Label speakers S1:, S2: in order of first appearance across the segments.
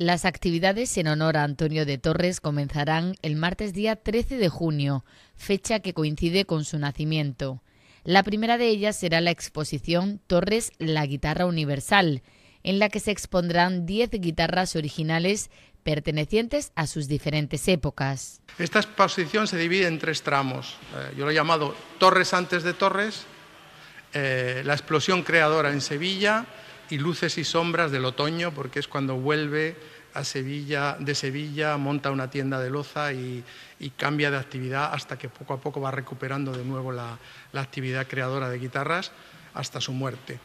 S1: Las actividades en honor a Antonio de Torres comenzarán el martes día 13 de junio, fecha que coincide con su nacimiento. La primera de ellas será la exposición Torres la Guitarra Universal, en la que se expondrán 10 guitarras originales pertenecientes a sus diferentes épocas.
S2: Esta exposición se divide en tres tramos. Eh, yo lo he llamado Torres antes de Torres, eh, la explosión creadora en Sevilla, y luces y sombras del otoño, porque es cuando vuelve a Sevilla, de Sevilla, monta una tienda de loza y, cambia de actividad hasta que poco a poco va recuperando de nuevo la actividad creadora de guitarras hasta su muerte.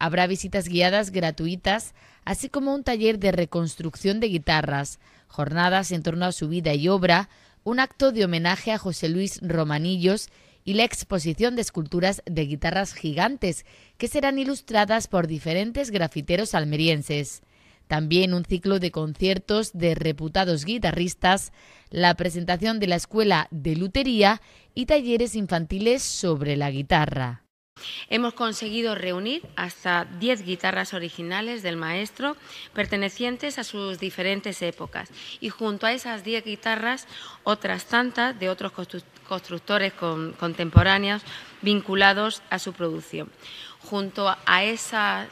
S1: Habrá visitas guiadas gratuitas, así como un taller de reconstrucción de guitarras, jornadas en torno a su vida y obra, un acto de homenaje a José Luis Romanillos y la exposición de esculturas de guitarras gigantes que serán ilustradas por diferentes grafiteros almerienses. También un ciclo de conciertos de reputados guitarristas, la presentación de la escuela de lutería y talleres infantiles sobre la guitarra.
S3: Hemos conseguido reunir hasta 10 guitarras originales del maestro pertenecientes a sus diferentes épocas y junto a esas 10 guitarras otras tantas de otros constructores constructores contemporáneos vinculados a su producción. Junto a, a esas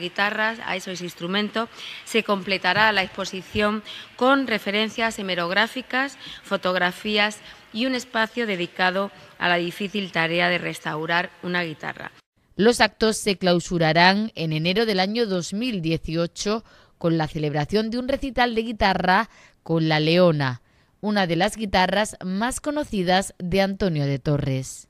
S3: guitarras, a esos instrumentos, se completará la exposición con referencias hemerográficas, fotografías y un espacio dedicado a la difícil tarea de restaurar una guitarra.
S1: Los actos se clausurarán en enero del año 2018 con la celebración de un recital de guitarra con la Leona, una de las guitarras más conocidas de Antonio de Torres.